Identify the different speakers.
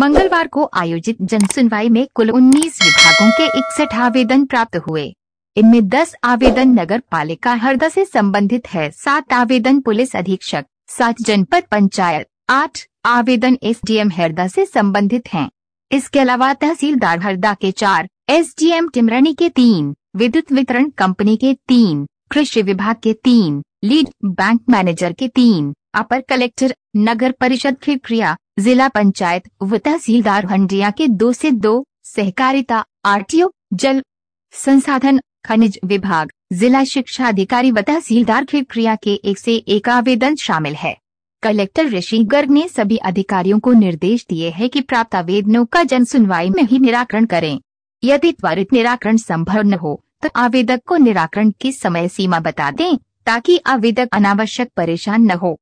Speaker 1: मंगलवार को आयोजित जनसुनवाई में कुल 19 विभागों के इकसठ आवेदन प्राप्त हुए इनमें 10 आवेदन नगर पालिका हरदा से संबंधित है सात आवेदन पुलिस अधीक्षक सात जनपद पंचायत आठ आवेदन एस डी एम हरदा ऐसी सम्बन्धित है इसके अलावा तहसीलदार हरदा के चार एस डी एम टिमरानी के तीन विद्युत वितरण कंपनी के तीन कृषि विभाग के तीन लीड बैंक मैनेजर के तीन अपर कलेक्टर नगर परिषद की क्रिया जिला पंचायत व तहसीलदार हंडिया के दो से दो सहकारिता आरटीओ जल संसाधन खनिज विभाग जिला शिक्षा अधिकारी व तहसीलदार के क्रिया के एक से एक आवेदन शामिल है कलेक्टर ऋषि गर्ग ने सभी अधिकारियों को निर्देश दिए हैं कि प्राप्त आवेदनों का जन सुनवाई में ही निराकरण करें यदि त्वरित निराकरण संभव न हो तो आवेदक को निराकरण की समय सीमा बता दें ताकि आवेदक अनावश्यक
Speaker 2: परेशान न हो